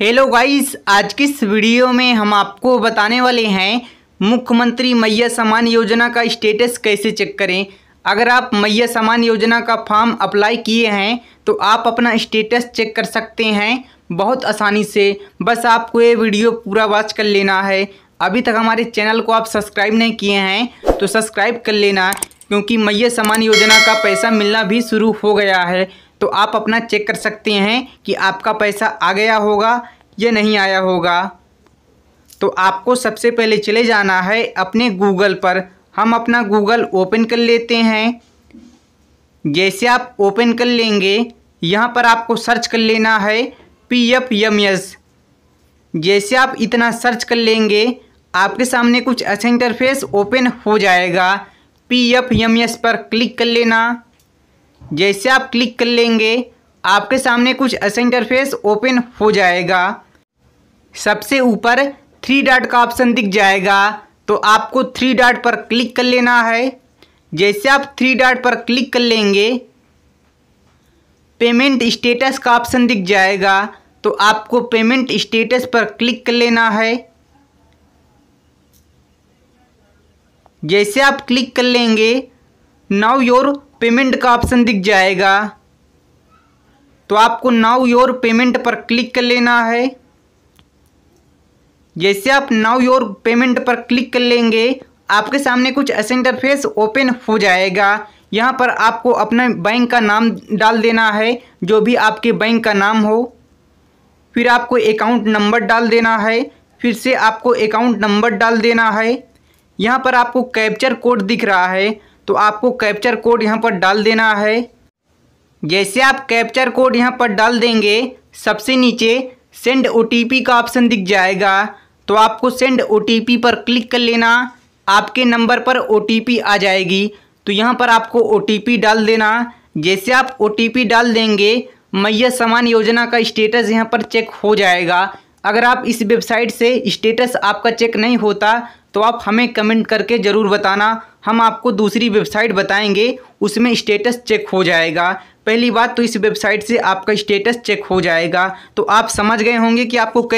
hello guys आज की इस वीडियो में हम आपको बताने वाले हैं मुख्यमंत्री मैया सम्मान योजना का स्टेटस कैसे चेक करें अगर आप मैया सम्मान योजना का फॉर्म अप्लाई किए हैं तो आप अपना स्टेटस चेक कर सकते हैं बहुत आसानी से बस आपको ये वीडियो पूरा वॉच कर लेना है अभी तक हमारे चैनल को आप सब्सक्राइब नहीं किए हैं तो सब्सक्राइब कर लेना क्योंकि मैया सम्मान योजना का पैसा मिलना भी शुरू हो गया है तो आप अपना चेक कर सकते हैं कि आपका पैसा आ गया होगा या नहीं आया होगा तो आपको सबसे पहले चले जाना है अपने गूगल पर हम अपना गूगल ओपन कर लेते हैं जैसे आप ओपन कर लेंगे यहाँ पर आपको सर्च कर लेना है पी एफ एम एस जैसे आप इतना सर्च कर लेंगे आपके सामने कुछ ऐसा इंटरफेस ओपन हो जाएगा पी एफ एम एस पर क्लिक कर लेना जैसे आप क्लिक कर लेंगे आपके सामने कुछ ऐसा इंटरफेस ओपन हो जाएगा सबसे ऊपर थ्री डॉट का ऑप्शन दिख जाएगा तो आपको थ्री डॉट पर क्लिक कर लेना है जैसे आप थ्री डॉट पर क्लिक कर लेंगे पेमेंट स्टेटस का ऑप्शन दिख जाएगा तो आपको पेमेंट स्टेटस पर क्लिक कर लेना है जैसे आप क्लिक कर लेंगे नाउ योर पेमेंट का ऑप्शन दिख जाएगा तो आपको नाउ योर पेमेंट पर क्लिक कर लेना है जैसे आप नाउ योर पेमेंट पर क्लिक कर लेंगे आपके सामने कुछ ऐसे इंटरफेस ओपन हो जाएगा यहाँ पर आपको अपना बैंक का नाम डाल देना है जो भी आपके बैंक का नाम हो फिर आपको अकाउंट नंबर डाल देना है फिर से आपको अकाउंट नंबर डाल देना है यहाँ पर आपको कैप्चर कोड दिख रहा है तो आपको कैप्चर कोड यहाँ पर डाल देना है जैसे आप कैप्चर कोड यहाँ पर डाल देंगे सबसे नीचे सेंड ओ का ऑप्शन दिख जाएगा तो आपको सेंड ओ पर क्लिक कर लेना आपके नंबर पर ओ आ जाएगी तो यहाँ पर आपको ओ डाल देना जैसे आप ओ डाल देंगे मैया समान योजना का स्टेटस यहाँ पर चेक हो जाएगा अगर आप इस वेबसाइट से स्टेटस आपका चेक नहीं होता तो आप हमें कमेंट करके ज़रूर बताना हम आपको दूसरी वेबसाइट बताएंगे उसमें स्टेटस चेक हो जाएगा पहली बात तो इस वेबसाइट से आपका स्टेटस चेक हो जाएगा तो आप समझ गए होंगे कि आपको